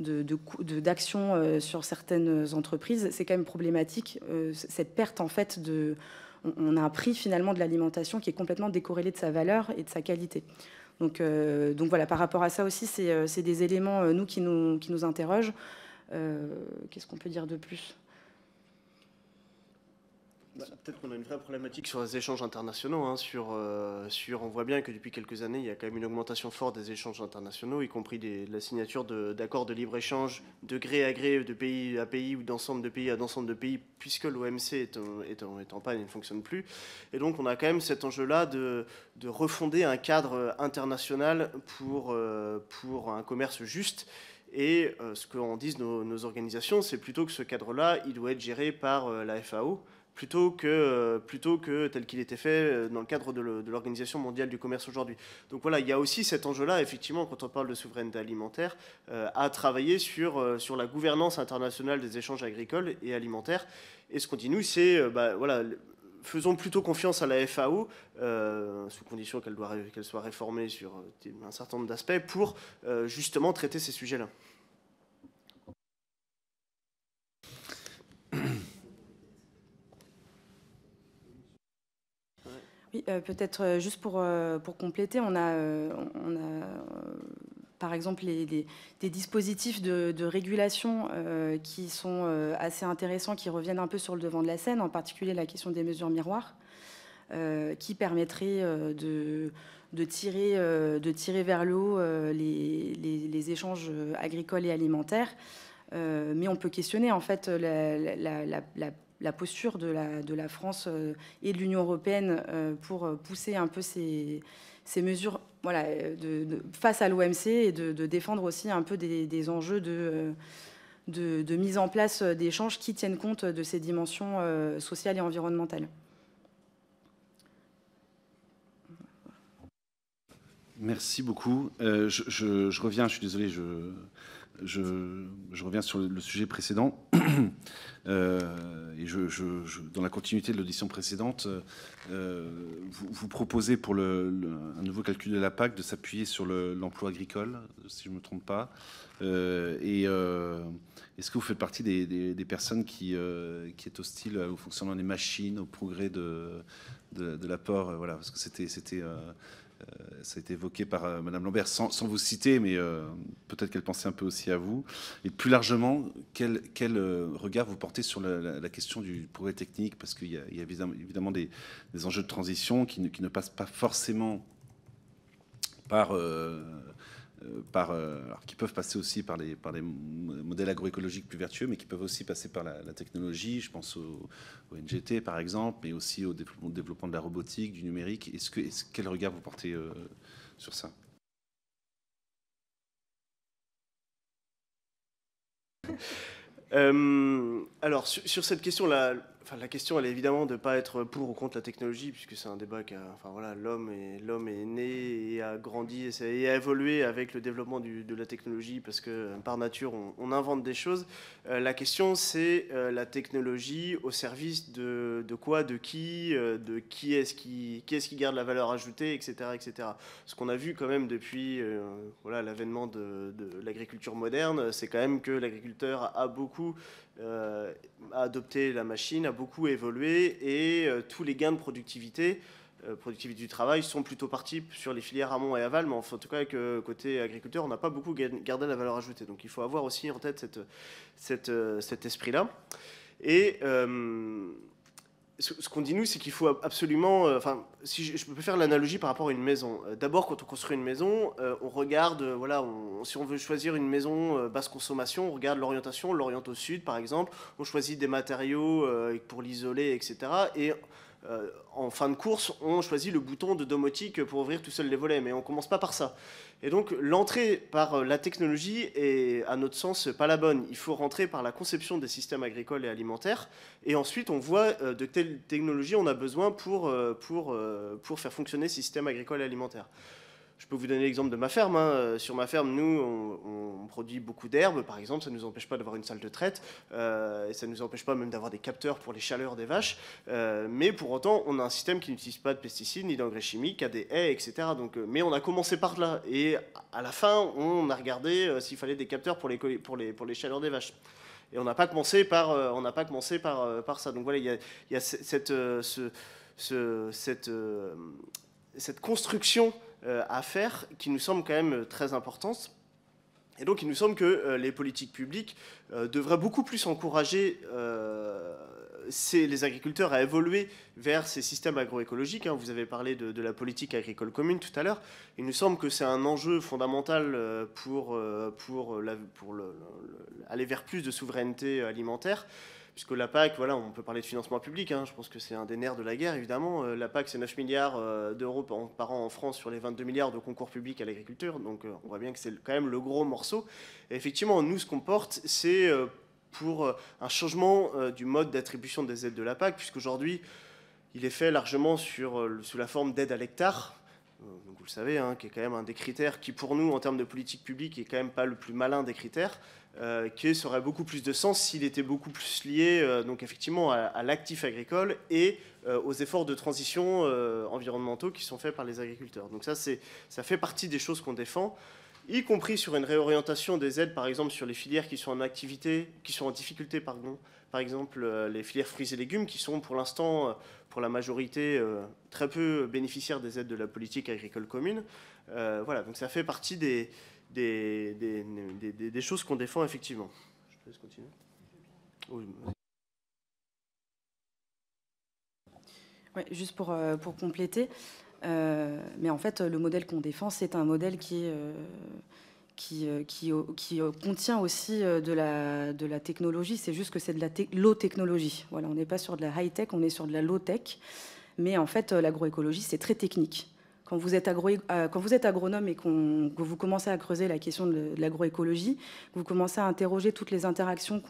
d'action euh, sur certaines entreprises, c'est quand même problématique. Euh, cette perte, en fait, de, on, a un prix finalement de l'alimentation qui est complètement décorrélé de sa valeur et de sa qualité. Donc, euh, voilà, par rapport à ça aussi, c'est des éléments, nous, qui nous, qui interrogent. Qu'est-ce qu'on peut dire de plus bah, peut-être qu'on a une vraie problématique sur les échanges internationaux. Hein, euh, sur, on voit bien que depuis quelques années, il y a quand même une augmentation forte des échanges internationaux, y compris la signature d'accords de, libre-échange de gré à gré, de pays à pays ou d'ensemble de pays à d'ensemble de pays, puisque l'OMC est, est, en panne et ne fonctionne plus. Et donc, on a quand même cet enjeu-là de, refonder un cadre international pour, euh, un commerce juste. Et euh, ce que disent nos, nos organisations, c'est plutôt que ce cadre-là, il doit être géré par la FAO plutôt que, euh, plutôt que tel qu'il était fait euh, dans le cadre de l'Organisation mondiale du commerce aujourd'hui. Donc voilà, il y a aussi cet enjeu-là, effectivement, quand on parle de souveraineté alimentaire, euh, à travailler sur, sur la gouvernance internationale des échanges agricoles et alimentaires. Et ce qu'on dit, nous, c'est, bah, voilà, faisons plutôt confiance à la FAO, sous condition qu'elle qu'elle soit réformée sur un certain nombre d'aspects, pour justement traiter ces sujets-là. Oui, euh, peut-être euh, juste pour, euh, pour compléter, on a, on a par exemple des dispositifs de, de régulation qui sont assez intéressants, qui reviennent un peu sur le devant de la scène, en particulier la question des mesures miroirs, qui permettraient de, de, tirer, de tirer vers le haut les, échanges agricoles et alimentaires. mais on peut questionner en fait la la posture de la, France euh, et de l'Union européenne euh, pour euh, pousser un peu ces, mesures voilà, face à l'OMC et de, défendre aussi un peu des, enjeux de, mise en place d'échanges qui tiennent compte de ces dimensions sociales et environnementales. Merci beaucoup. je, reviens, je suis désolé, je, je, reviens sur le sujet précédent. Euh, et je, dans la continuité de l'audition précédente, euh, vous, proposez pour le, un nouveau calcul de la PAC de s'appuyer sur l'emploi agricole, si je ne me trompe pas. Euh, et est-ce que vous faites partie des, personnes qui, qui est hostile au fonctionnement des machines, au progrès de, de, l'apport Voilà, parce que c'était euh, ça a été évoqué par euh, Madame Lambert, sans, vous citer, mais euh, peut-être qu'elle pensait un peu aussi à vous. Et plus largement, quel, quel regard vous portez sur la, question du progrès technique Parce qu'il y, a évidemment des, enjeux de transition qui qui ne, passent pas forcément par euh, par, euh, qui peuvent passer aussi par les, par modèles agroécologiques plus vertueux, mais qui peuvent aussi passer par la, technologie. Je pense au, NGT, par exemple, mais aussi au développement, de la robotique, du numérique. Est-ce que, quel regard vous portez euh, sur ça alors, sur, sur cette question-là, Enfin, la question, elle est évidemment de ne pas être pour ou contre la technologie, puisque c'est un débat qui enfin, voilà, l'homme est, l'homme est né et a grandi et, a évolué avec le développement de la technologie, parce que euh, par nature, on, invente des choses. Euh, la question, c'est euh, la technologie au service de, de quoi, de qui, de qui est-ce qui, qu'est-ce qui garde la valeur ajoutée, etc. etc. Ce qu'on a vu quand même depuis voilà, l'avènement de, de l'agriculture moderne, c'est quand même que l'agriculteur a beaucoup euh, a adopté la machine, a beaucoup évolué et euh, tous les gains de productivité, euh, productivité du travail, sont plutôt partis sur les filières amont et aval, mais en, tout cas, côté agriculteur, on n'a pas beaucoup gardé la valeur ajoutée. Donc il faut avoir aussi en tête cette, cette, cet esprit-là. Et ce, qu'on dit nous, c'est qu'il faut absolument. Euh, enfin, si je, peux faire l'analogie par rapport à une maison. Euh, d'abord, quand on construit une maison, euh, on regarde, voilà, si on veut choisir une maison basse consommation, on regarde l'orientation, on l'oriente au sud, par exemple. On choisit des matériaux pour l'isoler, etc. Et euh, en fin de course, on choisit le bouton de domotique pour ouvrir tout seul les volets, mais on commence pas par ça. Et donc l'entrée par euh, la technologie est à notre sens pas la bonne. Il faut rentrer par la conception des systèmes agricoles et alimentaires, et ensuite on voit euh, de quelle technologies on a besoin pour, faire fonctionner ces systèmes agricoles et alimentaires. Je peux vous donner l'exemple de ma ferme. Hein. Euh, sur ma ferme, nous, on, produit beaucoup d'herbes, par exemple. Ça ne nous empêche pas d'avoir une salle de traite. Euh, et ça ne nous empêche pas même d'avoir des capteurs pour les chaleurs des vaches. Euh, mais pour autant, on a un système qui n'utilise pas de pesticides ni d'engrais chimiques, a des haies, etc. Donc, mais on a commencé par là. Et à la fin, on a regardé s'il fallait des capteurs pour les, pour les, pour les chaleurs des vaches. Et on n'a pas commencé par, on n'a pas commencé par, par ça. Donc voilà, il y a, cette, ce, ce, cette construction euh, à faire qui nous semble quand même euh, très importante. Et donc, il nous semble que euh, les politiques publiques devraient beaucoup plus encourager les agriculteurs à évoluer vers ces systèmes agroécologiques. Hein, vous avez parlé de, la politique agricole commune tout à l'heure. Il nous semble que c'est un enjeu fondamental pour, aller vers plus de souveraineté alimentaire puisque la PAC, voilà, on peut parler de financement public, hein, je pense que c'est un des nerfs de la guerre, évidemment. Euh, la PAC, c'est 9 milliards euh, d'euros par an en France sur les 22 milliards de concours publics à l'agriculture, donc euh, on voit bien que c'est quand même le gros morceau. Et effectivement, nous, ce qu'on porte, c'est pour un changement du mode d'attribution des aides de la PAC, puisqu'aujourd'hui, il est fait largement sur, sous la forme d'aide à l'hectare, donc vous le savez, hein, qui est quand même un des critères qui, pour nous, en termes de politique publique, est quand même pas le plus malin des critères. Euh, qui serait beaucoup plus de sens s'il était beaucoup plus lié euh, donc effectivement à, l'actif agricole et euh, aux efforts de transition environnementaux qui sont faits par les agriculteurs. Donc ça, ça fait partie des choses qu'on défend, y compris sur une réorientation des aides, par exemple sur les filières qui sont en activité, qui sont en difficulté, pardon, par exemple les filières fruits et légumes qui sont pour l'instant, pour la majorité, très peu bénéficiaires des aides de la politique agricole commune. voilà, donc ça fait partie des des, des, des, des choses qu'on défend effectivement. Je peux continuer. Oh, oui. juste pour, euh, pour compléter, euh, mais en fait, le modèle qu'on défend, c'est un modèle qui, euh, qui, qui, qui, contient aussi de la, de la technologie. C'est juste que c'est de la low technologie. Voilà, on n'est pas sur de la high tech, on est sur de la low tech. Mais en fait, l'agroécologie, c'est très technique. Quand vous êtes, euh, quand vous êtes agronome et que vous commencez à creuser la question de, l'agroécologie, vous commencez à interroger toutes les interactions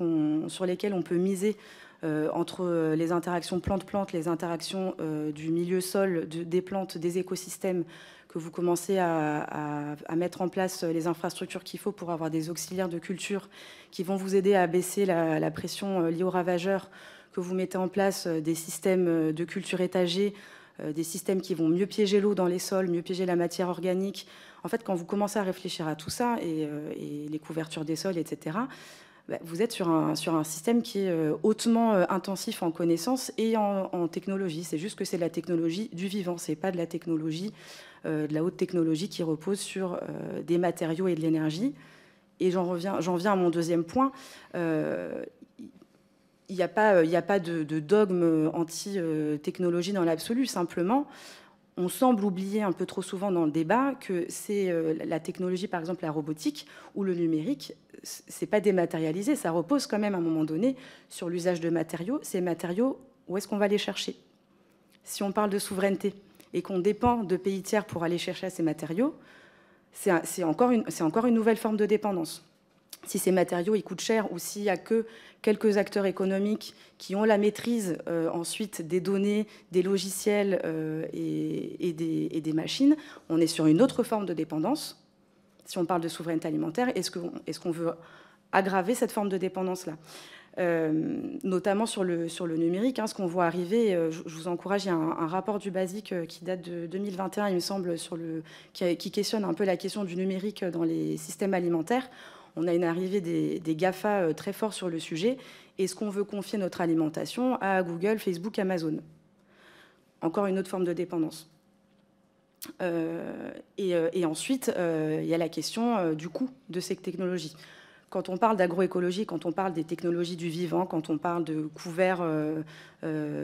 sur lesquelles on peut miser euh, entre euh, les interactions plante-plante, les interactions du milieu sol, des plantes, des écosystèmes, que vous commencez à, mettre en place les infrastructures qu'il faut pour avoir des auxiliaires de culture qui vont vous aider à baisser la, la pression liée aux ravageurs, que vous mettez en place des systèmes de culture étagée euh, des systèmes qui vont mieux piéger l'eau dans les sols, mieux piéger la matière organique. En fait, quand vous commencez à réfléchir à tout ça et, euh, les couvertures des sols, etc., bah, vous êtes sur un, sur un système qui est euh, hautement intensif en connaissances et en, en technologie. C'est juste que c'est la technologie du vivant, c'est pas de la technologie, de la haute technologie qui repose sur des matériaux et de l'énergie. Et j'en reviens, j'en viens à mon deuxième point il n'y a pas, de, dogme euh, anti-technologie dans l'absolu. Simplement, on semble oublier un peu trop souvent dans le débat que c'est euh, la technologie, par exemple la robotique ou le numérique, c'est pas dématérialisé, ça repose quand même à un moment donné sur l'usage de matériaux. Ces matériaux, où est-ce qu'on va les chercher Si on parle de souveraineté et qu'on dépend de pays tiers pour aller chercher ces matériaux, c'est encore une nouvelle forme de dépendance si ces matériaux ils coûtent cher ou s'il n'y a que quelques acteurs économiques qui ont la maîtrise euh, ensuite des données, des logiciels euh, et, des, machines, on est sur une autre forme de dépendance. Si on parle de souveraineté alimentaire, est-ce qu'on est veut aggraver cette forme de dépendance-là euh, notamment sur le, sur le numérique. Hein, ce qu'on voit arriver, je, vous encourage, il y a un, rapport du BASIC qui date de 2021, il me semble, sur le, qui, qui, questionne un peu la question du numérique dans les systèmes alimentaires on a une arrivée des, GAFA euh, très fort sur le sujet. Est-ce qu'on veut confier notre alimentation à Google, Facebook, Amazon Encore une autre forme de dépendance. Euh, euh, et, ensuite, il y a la question du coût de ces technologies. Quand on parle d'agroécologie, quand on parle des technologies du vivant, quand on parle de couverts de,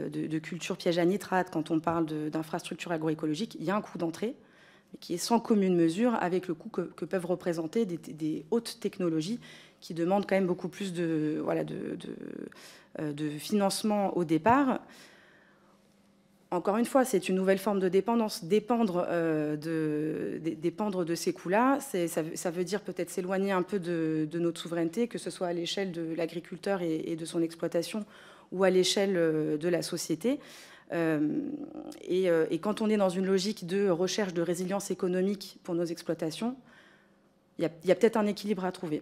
de, culture piège à nitrate, quand on parle d'infrastructures agroécologiques, il y a un coût d'entrée qui est sans commune mesure avec le coût que, peuvent représenter des, hautes technologies qui demandent quand même beaucoup plus de, voilà, euh, de, financement au départ encore une fois, c'est une nouvelle forme de dépendance. Dépendre, euh, de, dépendre de ces coûts-là, ça, veut dire peut-être s'éloigner un peu de, notre souveraineté, que ce soit à l'échelle de l'agriculteur et, de son exploitation ou à l'échelle euh, de la société. Euh, euh, et, quand on est dans une logique de recherche de résilience économique pour nos exploitations, il y a, peut-être un équilibre à trouver.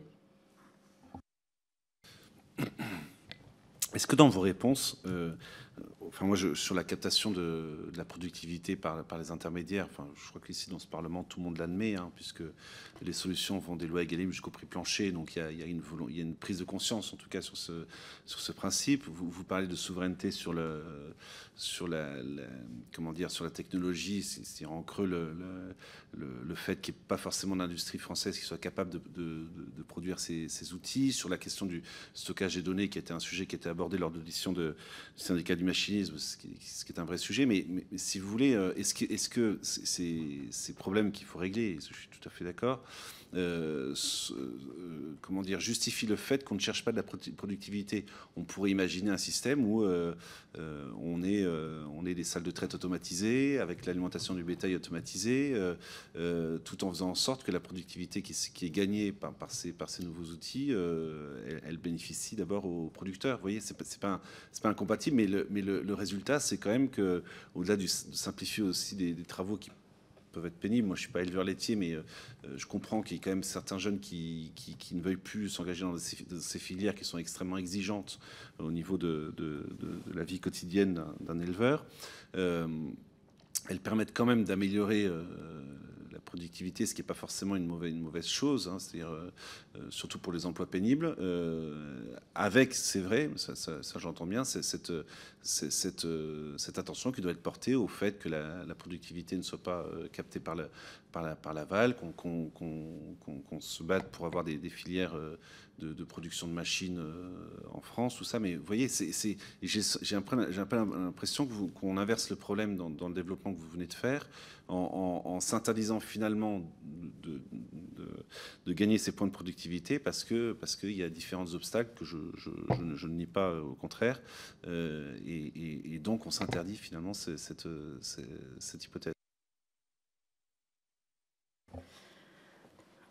Est-ce que dans vos réponses, euh, enfin moi, je, sur la captation de, la productivité par, par, les intermédiaires, enfin, je crois qu'ici, dans ce Parlement, tout le monde l'admet, hein, puisque les solutions vont des lois égalées jusqu'au prix plancher, donc il y a, y, une prise de conscience, en tout cas, sur ce, sur ce principe. Vous, parlez de souveraineté sur, le, sur, la, comment dire, sur la technologie, c'est en creux le, le, fait qu'il n'y ait pas forcément l'industrie française qui soit capable de, produire ces, outils, sur la question du stockage des données, qui était un sujet qui a été abordé lors de l'audition du syndicat du machinisme ce qui, est un vrai sujet. Mais, si vous voulez, euh, est-ce que, est -ce que ces problèmes qu'il faut régler, je suis tout à fait d'accord, euh, euh, comment dire, justifie le fait qu'on ne cherche pas de la productivité. On pourrait imaginer un système où euh, on, est, on est des salles de traite automatisées, avec l'alimentation du bétail automatisée, tout en faisant en sorte que la productivité qui, est gagnée par, ces, par ces nouveaux outils, elle, bénéficie d'abord aux producteurs. Vous voyez, c'est pas, pas, pas, incompatible, mais le, mais le, résultat, c'est quand même que, au-delà du simplifier aussi des travaux qui peuvent être pénibles. Moi, je ne suis pas éleveur laitier, mais euh, euh, je comprends qu'il y ait quand même certains jeunes qui, ne veuillent plus s'engager dans ces, filières qui sont extrêmement exigeantes au niveau de, la vie quotidienne d'un éleveur. Euh, elles permettent quand même d'améliorer productivité, ce qui n'est pas forcément une mauvaise, une mauvaise chose, hein, c'est-à-dire euh, euh, surtout pour les emplois pénibles, euh, avec, c'est vrai, ça, j'entends bien, cette, cette, cette, attention qui doit être portée au fait que la, la productivité ne soit pas captée par la, par la, par l'aval, qu'on se batte pour avoir des, filières euh, de, production de machines euh, en France, tout ça. Mais vous voyez, j'ai un peu l'impression qu'on inverse le problème dans, dans, le développement que vous venez de faire, en, s'interdisant finalement de, de, gagner ces points de productivité, parce que parce qu'il y a différents obstacles que je, je, ne, nie pas, au contraire, euh, et, et, donc on s'interdit finalement cette, cette hypothèse.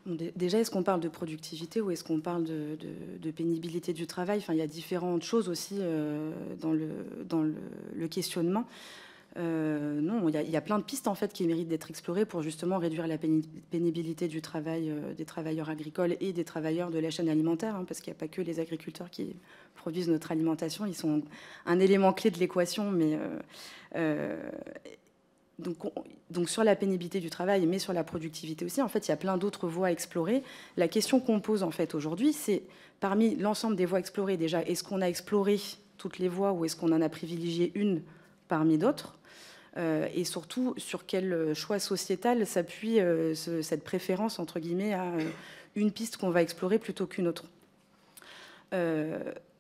Déjà, est-ce qu'on parle de productivité ou est-ce qu'on parle de, pénibilité du travail enfin, Il y a différentes choses aussi euh, dans, le, questionnement. Euh, non, il y, a plein de pistes en fait qui méritent d'être explorées pour justement réduire la pénibilité du travail euh, des travailleurs agricoles et des travailleurs de la chaîne alimentaire, hein, parce qu'il n'y a pas que les agriculteurs qui produisent notre alimentation, ils sont un élément clé de l'équation, mais donc, donc, sur la pénibilité du travail, mais sur la productivité aussi, en fait, il y a plein d'autres voies à explorer. La question qu'on pose en fait aujourd'hui, c'est parmi l'ensemble des voies explorées déjà, est-ce qu'on a exploré toutes les voies ou est-ce qu'on en a privilégié une parmi d'autres euh, Et surtout, sur quel euh, choix sociétal s'appuie euh, cette préférence entre guillemets à une piste qu'on va explorer plutôt qu'une autre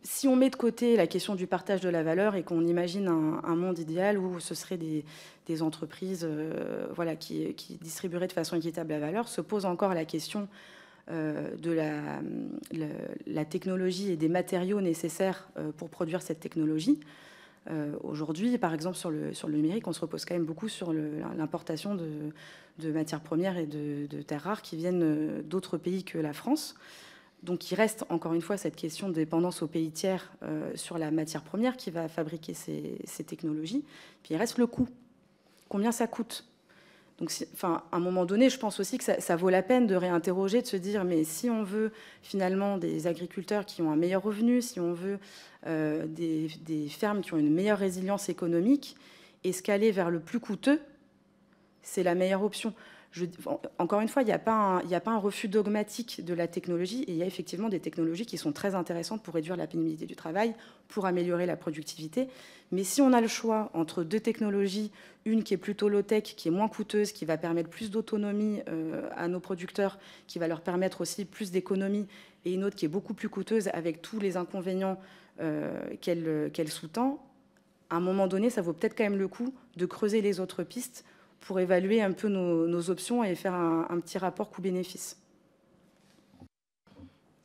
si on met de côté la question du partage de la valeur et qu'on imagine un, monde idéal où ce seraient des, entreprises euh, voilà, qui, distribueraient de façon équitable la valeur, se pose encore la question euh, de la, la, technologie et des matériaux nécessaires euh, pour produire cette technologie. Aujourd'hui, par exemple, sur le, sur le numérique, on se repose quand même beaucoup sur l'importation de, matières premières et de terres rares qui viennent d'autres pays que la France. Donc il reste encore une fois cette question de dépendance aux pays tiers euh, sur la matière première qui va fabriquer ces, technologies. Puis il reste le coût. Combien ça coûte donc, enfin, à un moment donné, je pense aussi que ça, vaut la peine de réinterroger, de se dire, mais si on veut finalement des agriculteurs qui ont un meilleur revenu, si on veut euh, des, des, fermes qui ont une meilleure résilience économique, escaler vers le plus coûteux, c'est la meilleure option encore une fois, il n'y a, pas un, refus dogmatique de la technologie. Et il y a effectivement des technologies qui sont très intéressantes pour réduire la pénibilité du travail, pour améliorer la productivité. Mais si on a le choix entre deux technologies, une qui est plutôt low-tech, qui est moins coûteuse, qui va permettre plus d'autonomie euh, à nos producteurs, qui va leur permettre aussi plus d'économie, et une autre qui est beaucoup plus coûteuse avec tous les inconvénients euh, qu'elle sous-tend, à un moment donné, ça vaut peut-être quand même le coup de creuser les autres pistes pour évaluer un peu nos, options et faire un, petit rapport coût-bénéfice.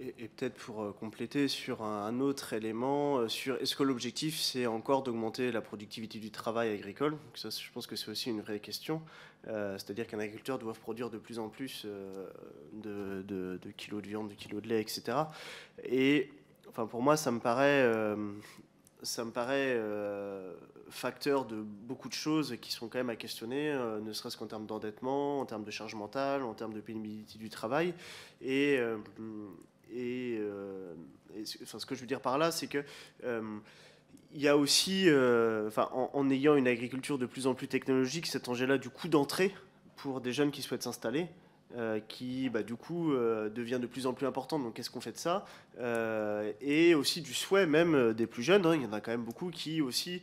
Et, peut-être pour euh, compléter sur un, autre élément, euh, sur est-ce que l'objectif c'est encore d'augmenter la productivité du travail agricole Je pense que c'est aussi une vraie question. Euh, c'est-à-dire qu'un agriculteur doit produire de plus en plus de, de, kilos de viande, de kilos de lait, etc. Et enfin, pour moi, ça me paraît, ça me paraît facteurs de beaucoup de choses qui sont quand même à questionner, euh, ne serait-ce qu'en termes d'endettement, en termes de charge mentale, en termes de pénibilité du travail. Et, euh, et, euh, enfin, ce que je veux dire par là, c'est que il y a aussi, enfin, en, en, ayant une agriculture de plus en plus technologique, cet enjeu-là du coût d'entrée pour des jeunes qui souhaitent s'installer. Euh, qui bah, du coup euh, devient de plus en plus importante. Donc qu'est-ce qu'on fait de ça euh, Et aussi du souhait même des plus jeunes. Hein. il y en a quand même beaucoup qui aussi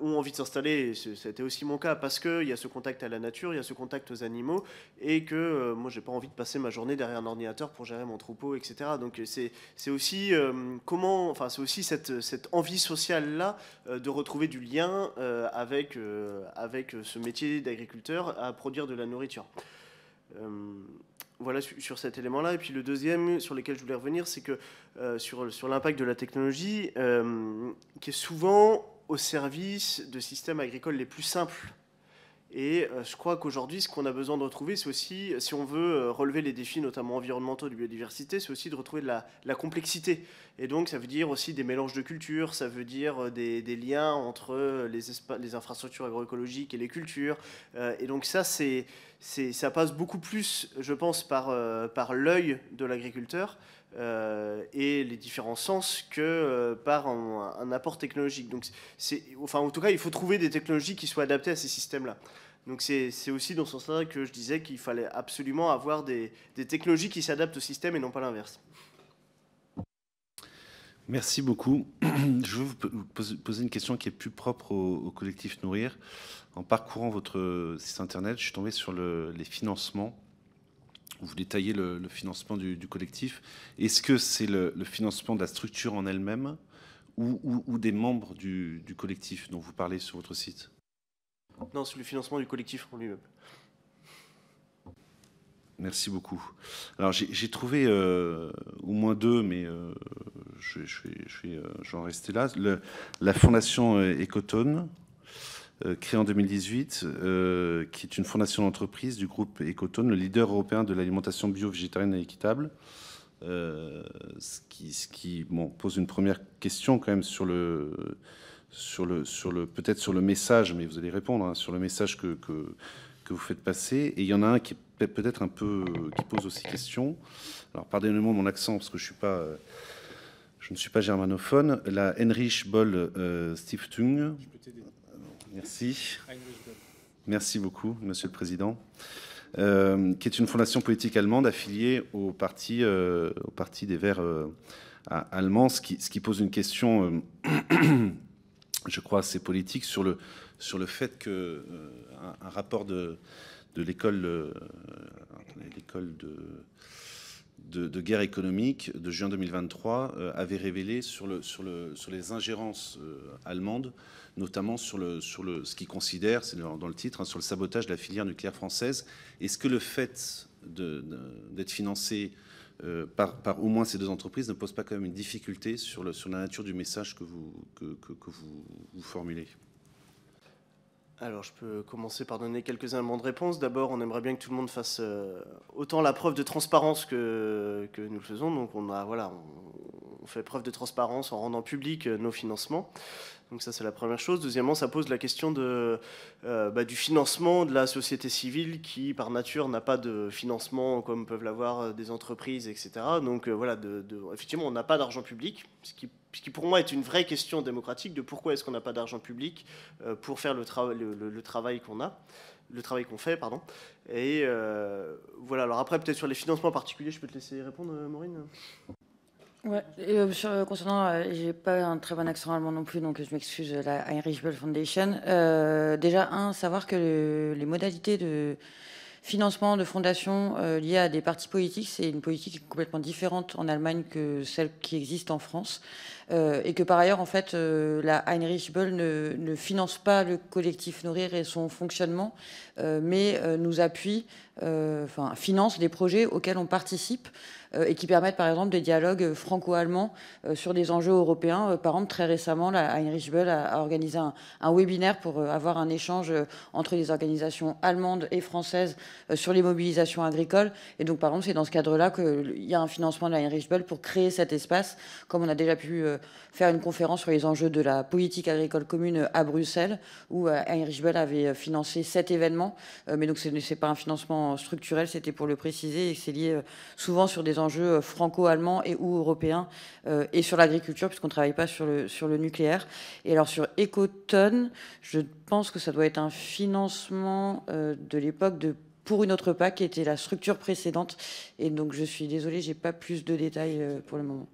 ont envie de s'installer. C'était aussi mon cas parce qu'il y a ce contact à la nature, il y a ce contact aux animaux et que moi j'ai pas envie de passer ma journée derrière un ordinateur pour gérer mon troupeau, etc. Donc c'est aussi comment, enfin c'est aussi cette, cette, envie sociale là de retrouver du lien avec avec ce métier d'agriculteur à produire de la nourriture. Euh, voilà sur cet élément-là. Et puis le deuxième sur lequel je voulais revenir, c'est que euh, sur, l'impact de la technologie, euh, qui est souvent au service de systèmes agricoles les plus simples. Et euh, je crois qu'aujourd'hui, ce qu'on a besoin de retrouver, c'est aussi, euh, si on veut euh, relever les défis, notamment environnementaux, de biodiversité, c'est aussi de retrouver de la, complexité. Et donc, ça veut dire aussi des mélanges de cultures, ça veut dire des, liens entre les, infrastructures agroécologiques et les cultures. et donc, ça, c'est, ça passe beaucoup plus, je pense, par l'œil de l'agriculteur euh, et les différents sens que euh, par un, apport technologique. Donc, c'est, enfin, en tout cas, il faut trouver des technologies qui soient adaptées à ces systèmes-là. Donc, c'est, aussi dans ce sens-là que je disais qu'il fallait absolument avoir des, technologies qui s'adaptent au système et non pas l'inverse. Merci beaucoup. Je veux vous poser une question qui est plus propre au, collectif Nourrir. En parcourant votre site internet, je suis tombé sur les financements vous détaillez le, financement du, collectif. Est-ce que c'est le, financement de la structure en elle-même ou, des membres du, collectif dont vous parlez sur votre site Non, c'est le financement du collectif en lui-même. Merci beaucoup. Alors j'ai trouvé euh, au moins deux, mais je, euh, je, vais, j'en euh, rester là. la fondation Ecotone, euh, créée en 2018, euh, qui est une fondation d'entreprise du groupe Ecotone, le leader européen de l'alimentation bio, végétarienne et équitable. Euh, ce qui, ce qui pose une première question quand même sur le, sur le, sur le, peut-être sur le message, mais vous allez répondre hein, sur le message que, que, vous faites passer. Et il y en a un qui peut-être un peu qui pose aussi question. Alors pardonnez-moi mon accent parce que je suis pas, je ne suis pas germanophone. La Heinrich Boll Stiftung. Je peux Merci. Merci beaucoup, Monsieur le Président. Euh, qui est une fondation politique allemande affiliée au parti, euh, au parti des Verts euh, allemands, ce qui, pose une question, je crois, assez politique sur le, sur le fait que un, rapport de, l'école, l'école de, de, guerre économique de juin 2023 avait révélé sur, le, sur, le, sur les ingérences allemandes notamment sur, le, sur le, ce qu'ils considèrent, c'est dans, le titre, hein, sur le sabotage de la filière nucléaire française. Est-ce que le fait d'être financé euh, par, par, au moins ces deux entreprises ne pose pas quand même une difficulté sur, le, sur la nature du message que vous, que, que, vous, vous formulez alors, je peux commencer par donner quelques éléments de réponse. D'abord, on aimerait bien que tout le monde fasse euh, autant la preuve de transparence que, que, nous le faisons. Donc, on, a, voilà, on, fait preuve de transparence en rendant public euh, nos financements. Donc ça, c'est la première chose. Deuxièmement, ça pose la question de, euh, bah, du financement de la société civile qui, par nature, n'a pas de financement comme peuvent l'avoir euh, des entreprises, etc. Donc euh, voilà, effectivement, on n'a pas d'argent public, ce qui, pour moi est une vraie question démocratique de pourquoi est-ce qu'on n'a pas d'argent public pour faire le, le, travail qu'on a le travail qu'on fait, pardon. Et voilà, alors après, peut-être sur les financements particuliers, je peux te laisser répondre, Maureen et, euh, euh, concernant, euh, j'ai pas un très bon accent allemand non plus, donc je m'excuse, la Heinrich Böll Foundation. déjà, un, savoir que les modalités de financement de fondations liées à des partis politiques, c'est une politique complètement différente en Allemagne que celle qui existe en France. Euh, et que par ailleurs, en fait, euh, la Heinrich Böll ne, finance pas le collectif Nourrir et son fonctionnement, euh, mais nous appuie, enfin, finance des projets auxquels on participe et qui permettent, par exemple, des dialogues franco-allemands sur des enjeux européens. par exemple, très récemment, la Heinrich Böll a, organisé un, un, webinaire pour avoir un échange entre les organisations allemandes et françaises sur les mobilisations agricoles. Et donc, par exemple, c'est dans ce cadre-là qu'il y a un financement de la Heinrich Böll pour créer cet espace, comme on a déjà pu faire une conférence sur les enjeux de la politique agricole commune à Bruxelles, où euh, Heinrich Bell avait euh, financé cet événement. Euh, mais donc, ce n'est pas un financement structurel, c'était pour le préciser, et c'est lié souvent sur des enjeux franco-allemands et ou européens, et sur l'agriculture, puisqu'on ne travaille pas sur le, sur le nucléaire. Et alors, sur Ecoton, je pense que ça doit être un financement de l'époque de pour une autre PAC qui était la structure précédente. Et donc je suis désolée, j'ai pas plus de détails pour le moment.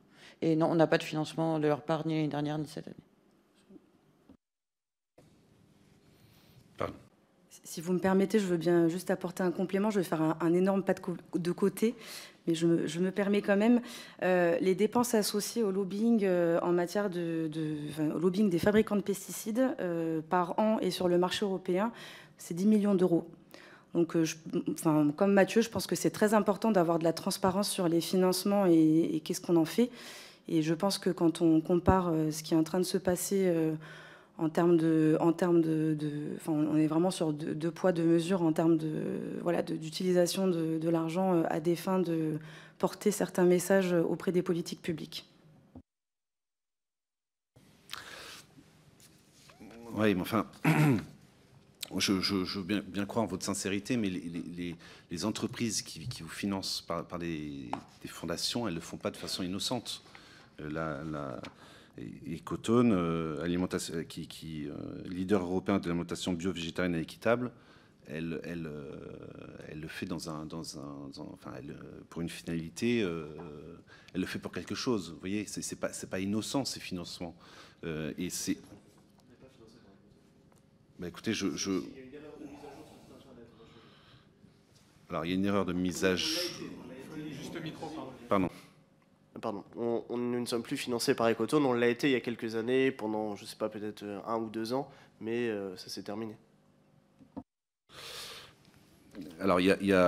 Et non, on n'a pas de financement de leur part ni l'année dernière ni cette année. Si vous me permettez, je veux bien juste apporter un complément. Je vais faire un, énorme pas de, côté, mais je me, permets quand même. Euh, les dépenses associées au lobbying euh, en matière de, lobbying des fabricants de pesticides euh, par an et sur le marché européen, c'est 10 millions d'euros. Donc, enfin, comme Mathieu, je pense que c'est très important d'avoir de la transparence sur les financements et qu'est-ce qu'on en fait. Et je pense que quand on compare euh, ce qui est en train de se passer euh, en termes de, en termes de, on est vraiment sur deux, poids deux mesures en termes de, voilà, d'utilisation de, l'argent euh, à des fins de porter certains messages auprès des politiques publiques. Oui, mais enfin, je, veux bien, croire en votre sincérité, mais les, entreprises qui, vous financent par, les, des fondations, elles ne le font pas de façon innocente la, la et euh, euh, qui, qui euh, leader européen de l'alimentation bio-végétarienne et équitable, elle, elle, elle, le fait dans un, dans un enfin, elle, pour une finalité, elle le fait pour quelque chose. Vous voyez, c'est pas, c'est pas innocent ces financements. et c'est. Bah, écoutez, je, je... Alors, il y a une erreur de mise à jour. Juste micro, pardon. Pardon, on, nous ne sommes plus financés par Ecotone. On l'a été il y a quelques années, pendant, je ne sais pas, peut-être euh, un ou deux ans, mais euh, ça s'est terminé. Alors, il a